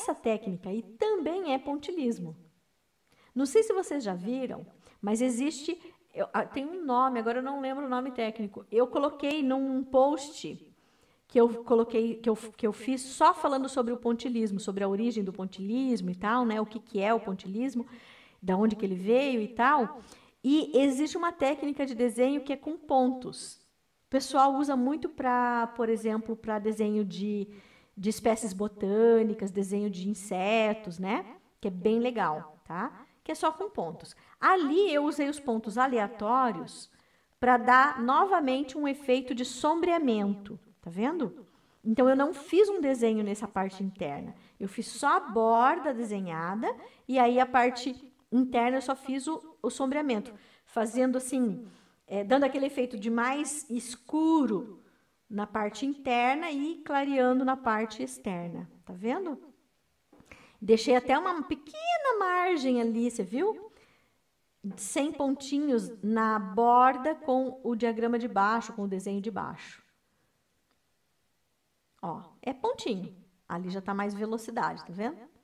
Essa técnica aí também é pontilismo. Não sei se vocês já viram, mas existe. Eu, ah, tem um nome, agora eu não lembro o nome técnico. Eu coloquei num post que eu coloquei, que eu, que eu fiz só falando sobre o pontilismo, sobre a origem do pontilismo e tal, né? O que, que é o pontilismo, da onde que ele veio e tal. E existe uma técnica de desenho que é com pontos. O pessoal usa muito para, por exemplo, para desenho de de espécies botânicas, desenho de insetos, né? Que é bem legal, tá? Que é só com pontos. Ali eu usei os pontos aleatórios para dar novamente um efeito de sombreamento, tá vendo? Então eu não fiz um desenho nessa parte interna. Eu fiz só a borda desenhada e aí a parte interna eu só fiz o, o sombreamento, fazendo assim, é, dando aquele efeito de mais escuro na parte interna e clareando na parte externa. Tá vendo? Deixei até uma pequena margem ali, você viu? Sem pontinhos na borda com o diagrama de baixo, com o desenho de baixo. Ó, é pontinho. Ali já tá mais velocidade, tá vendo?